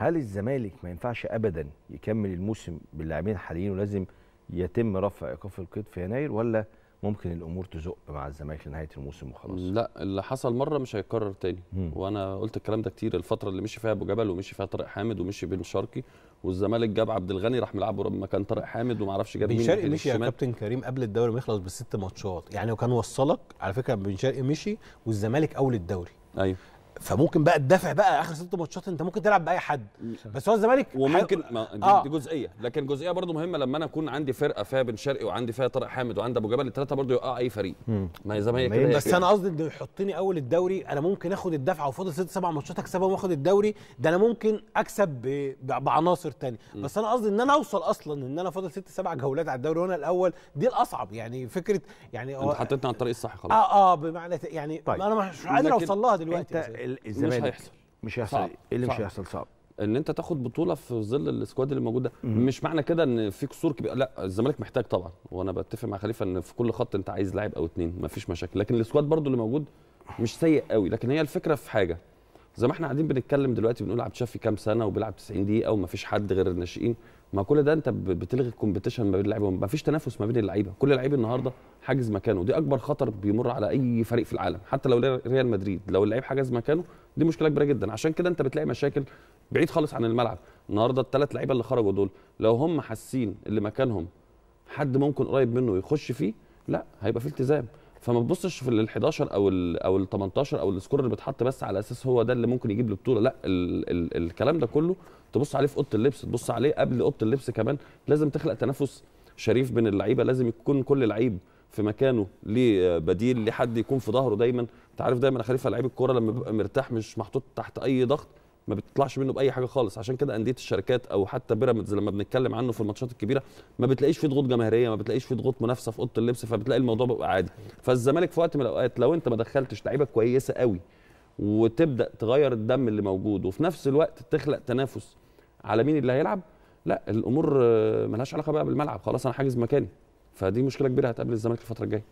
هل الزمالك ما ينفعش ابدا يكمل الموسم باللاعبين الحاليين ولازم يتم رفع ايقاف القيد في يناير ولا ممكن الامور تزق مع الزمالك لنهايه الموسم وخلاص لا اللي حصل مره مش هيتكرر تاني مم. وانا قلت الكلام ده كتير الفتره اللي مشي فيها ابو جبل ومشي فيها طارق حامد ومشي بن شرقي والزمالك جاب عبد الغني راح ملعبه مكان طارق حامد وما اعرفش جاب مين بن شرقي مشي يا كابتن كريم قبل الدوري ما يخلص بست ماتشات يعني وكان وصلك على فكره بن شرقي مشي والزمالك اول الدوري ايوه فممكن بقى تدافع بقى اخر ست ماتشات انت ممكن تلعب باي حد بس هو الزمالك وممكن حي... ما آه. دي, آه. دي جزئيه لكن جزئيه برضو مهمه لما انا اكون عندي فرقه فيها بن شرقي وعندي فيها طارق حامد وعندي ابو جبل الثلاثه برضو يقع اي فريق ما هي زمالك بس انا قصدي انه يحطني اول الدوري انا ممكن اخد الدفعه وفاضل ست سبع ماتشات اكسبهم واخد الدوري ده انا ممكن اكسب ب... بعناصر تاني مم. بس انا قصدي ان انا اوصل اصلا ان انا فاضل ست سبع جولات على الدوري وانا الاول دي الاصعب يعني فكره يعني انت حطيتنا على الطريق الصح خلاص اه اه بمعنى يعني طيب. انا مش قادر اوصل لها دلوقتي الزمالك مش هيحصل مش هيحصل ايه اللي صعب. مش هيحصل صعب ان انت تاخد بطوله في ظل السكواد اللي موجود ده مش معنى كده ان في قصور كبير لا الزمالك محتاج طبعا وانا بتفق مع خليفه ان في كل خط انت عايز لاعب او اتنين مفيش مشاكل لكن السكواد برضو اللي موجود مش سيء قوي لكن هي الفكره في حاجه زي ما احنا قاعدين بنتكلم دلوقتي بنقول عبد الشافي كام سنه وبيلعب 90 دقيقه وما فيش حد غير الناشئين ما كل ده انت بتلغي الكومبيتيشن ما بين اللعيبه ما فيش تنافس ما بين اللعيبه كل لعيب النهارده حاجز مكانه دي اكبر خطر بيمر على اي فريق في العالم حتى لو ريال مدريد لو اللعيب حجز مكانه دي مشكله كبيره جدا عشان كده انت بتلاقي مشاكل بعيد خالص عن الملعب النهارده الثلاث لعيبه اللي خرجوا دول لو هم حاسين اللي مكانهم حد ممكن قريب منه يخش فيه لا هيبقى في التزام فما تبصش في ال 11 او الـ او ال 18 او السكور اللي بيتحط بس على اساس هو ده اللي ممكن يجيب له بطوله لا الـ الـ الكلام ده كله تبص عليه في اوضه اللبس تبص عليه قبل اوضه اللبس كمان لازم تخلق تنافس شريف بين اللعيبه لازم يكون كل لعيب في مكانه ليه بديل لحد يكون في ظهره دايما انت عارف دايما خليفه لعيب الكوره لما بيبقى مرتاح مش محطوط تحت اي ضغط ما بتطلعش منه باي حاجه خالص عشان كده انديه الشركات او حتى بيراميدز لما بنتكلم عنه في الماتشات الكبيره ما بتلاقيش فيه ضغوط جماهيريه ما بتلاقيش فيه ضغوط منافسه في اوضه اللبس فبتلاقي الموضوع بيبقى عادي فالزمالك في وقت من الاوقات لو انت ما دخلتش لعيبه كويسه قوي وتبدا تغير الدم اللي موجود وفي نفس الوقت تخلق تنافس على مين اللي هيلعب لا الامور ملهاش علاقه بقى بالملعب خلاص انا حاجز مكاني فدي مشكله كبيره هتقابل الزمالك الفتره الجايه